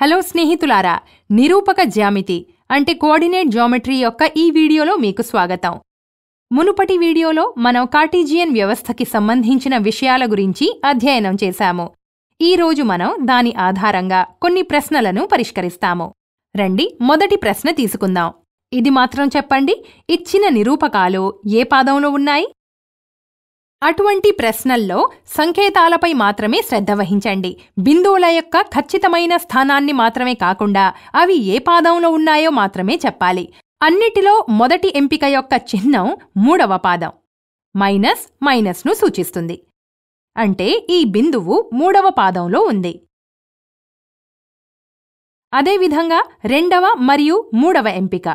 hello స్నేహితులారా నిరూపక జ్యామితి అంటే కోఆర్డినేట్ జామెట్రీ యొక్క ఈ వీడియోలో మీకు స్వాగతం మునుపటి వీడియోలో మనం కార్టీజియన్ వ్యవస్థకి సంబంధించిన విషయాల గురించి అధ్యయనం చేశాము ఈరోజు మనం దాని ఆధారంగా కొన్ని ప్రశ్నలను పరిష్కరిస్తాము రండి మొదటి ప్రశ్న తీసుకుందాం ఇది మాత్రం చెప్పండి ఇచ్చిన నిరూపకాలు ఏ పాదంలో ఉన్నాయి అటువంటి ప్రశ్నల్లో సంకేతాలపై మాత్రమే శ్రద్ధ వహించండి బిందువుల యొక్క ఖచ్చితమైన స్థానాన్ని మాత్రమే కాకుండా అవి ఏ పాదంలో ఉన్నాయో మాత్రమే చెప్పాలి అన్నిటిలో మొదటి ఎంపిక యొక్క చిహ్నం మూడవ పాదం మైనస్ మైనస్ను సూచిస్తుంది అంటే ఈ బిందువు మూడవ పాదంలో ఉంది అదేవిధంగా రెండవ మరియు మూడవ ఎంపిక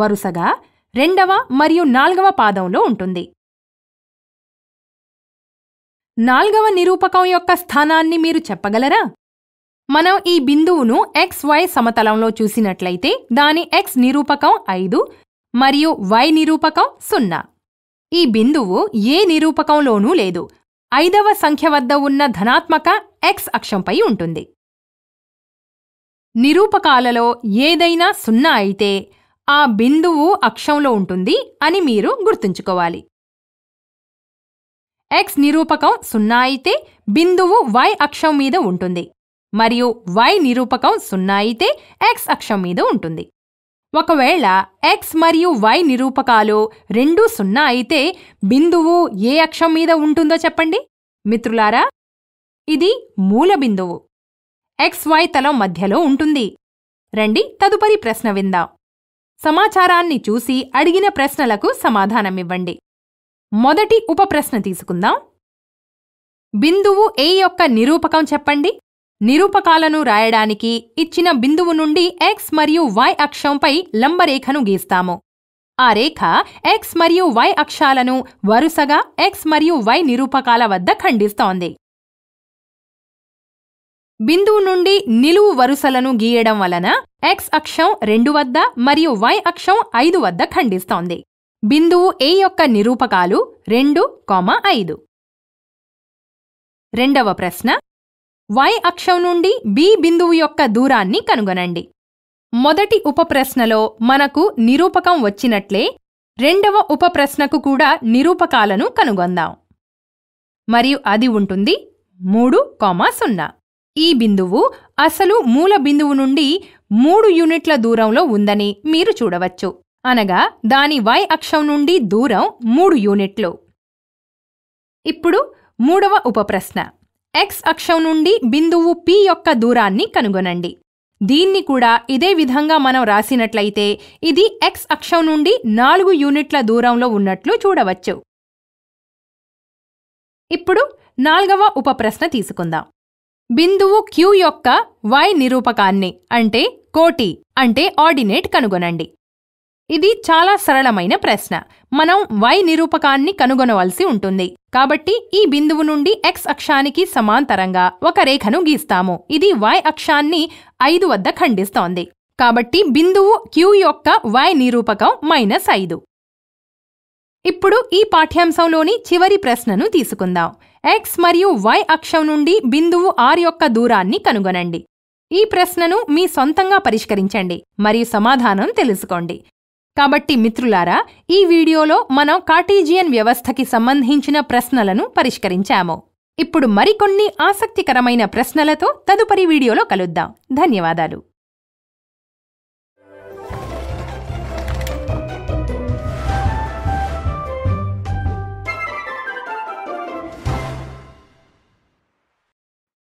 వరుసగా రెండవ మరియు నాల్గవ పాదంలో ఉంటుంది నాల్గవ నిరూపకం యొక్క స్థానాన్ని మీరు చెప్పగలరా మనం ఈ బిందువును ఎక్స్ వై సమతలంలో చూసినట్లయితే దాని ఎక్స్ నిరూపకం ఐదు మరియు వై నిరూపకం సున్నా ఈ బిందువు ఏ నిరూపకంలోనూ లేదు ఐదవ సంఖ్య వద్ద ఉన్న ధనాత్మక ఎక్స్ అక్షంపై ఉంటుంది నిరూపకాలలో ఏదైనా సున్నా అయితే ఆ బిందువు అక్షంలో ఉంటుంది అని మీరు గుర్తుంచుకోవాలి ఎక్స్ నిరూపకం సున్నా అయితే బిందువు వై అక్షం మీద ఉంటుంది మరియు వై నిరూపకం సున్నా అయితే ఎక్స్ అక్షం మీద ఉంటుంది ఒకవేళ ఎక్స్ మరియు వై నిరూపకాలు రెండు సున్నా అయితే బిందువు ఏ అక్షం మీద ఉంటుందో చెప్పండి మిత్రులారా ఇది మూల బిందువు ఎక్స్ వై తలం మధ్యలో ఉంటుంది రండి తదుపరి ప్రశ్న విందాం సమాచారాన్ని చూసి అడిగిన ప్రశ్నలకు సమాధానమివ్వండి మొదటి ఉపప్రశ్న తీసుకుందాం బిందువు ఏ యొక్క నిరూపకం చెప్పండి నిరూపకాలను రాయడానికి ఇచ్చిన బిందువు నుండి ఎక్స్ మరియు వై అక్షంపై లంబరేఖను గీస్తాము ఆ రేఖ ఎక్స్ మరియు వై అక్షాలను వరుసగా ఎక్స్ మరియు వై నిరూపకాల వద్ద ఖండిస్తోంది బిందువు నుండి నిలువు వరుసలను గీయడం వలన ఎక్స్ అక్షం రెండు వద్ద మరియు వై అక్షం ఐదు వద్ద ఖండిస్తోంది బిందువు ఏ యొక్క నిరూపకాలు రెండు కొమ ఐదు రెండవ ప్రశ్న వై అక్షం నుండి బి బిందువు యొక్క దూరాన్ని కనుగొనండి మొదటి ఉపప్రశ్నలో మనకు నిరూపకం వచ్చినట్లే రెండవ ఉపప్రశ్నకు కూడా నిరూపకాలను కనుగొందాం మరియు అది ఉంటుంది మూడు కామా సున్నా ఈ బిందువు అసలు మూల బిందువు నుండి మూడు యూనిట్ల దూరంలో ఉందని మీరు చూడవచ్చు అనగా దాని వై అక్షం నుండి దూరం మూడు యూనిట్లు ఇప్పుడు మూడవ ఉపప్రశ్న ఎక్స్ అక్షం నుండి బిందువు పి యొక్క దూరాన్ని కనుగొనండి దీన్ని కూడా ఇదే విధంగా మనం రాసినట్లయితే ఇది ఎక్స్ అక్షం నుండి నాలుగు యూనిట్ల దూరంలో ఉన్నట్లు చూడవచ్చు ఇప్పుడు నాల్గవ ఉపప్రశ్న తీసుకుందాం బిందువు క్యూ యొక్క వై నిరూపకాన్ని అంటే కోటి అంటే ఆర్డినేట్ కనుగొనండి ఇది చాలా సరళమైన ప్రశ్న మనం వై నిరూపకాన్ని కనుగొనవలసి ఉంటుంది కాబట్టి ఈ బిందువు నుండి ఎక్స్ అక్షానికి సమాంతరంగా ఒక రేఖను గీస్తాము ఇది వై అక్షాన్ని ఐదు వద్ద ఖండిస్తోంది కాబట్టి బిందువు క్యూ యొక్క వై నిరూపకం మైనస్ ఐదు ఇప్పుడు ఈ పాఠ్యాంశంలోని చివరి ప్రశ్నను తీసుకుందాం ఎక్స్ మరియు వై అక్షం నుండి బిందువు ఆర్ యొక్క దూరాన్ని కనుగొనండి ఈ ప్రశ్నను మీ సొంతంగా పరిష్కరించండి మరియు సమాధానం తెలుసుకోండి కాబట్టి మిత్రులారా ఈ వీడియోలో మనం కార్టీజియన్ వ్యవస్థకి సంబంధించిన ప్రశ్నలను పరిష్కరించాము ఇప్పుడు మరికొన్ని ఆసక్తికరమైన ప్రశ్నలతో తదుపరి వీడియోలో కలుద్దాం ధన్యవాదాలు